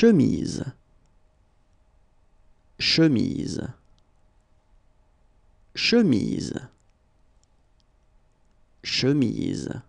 chemise chemise chemise chemise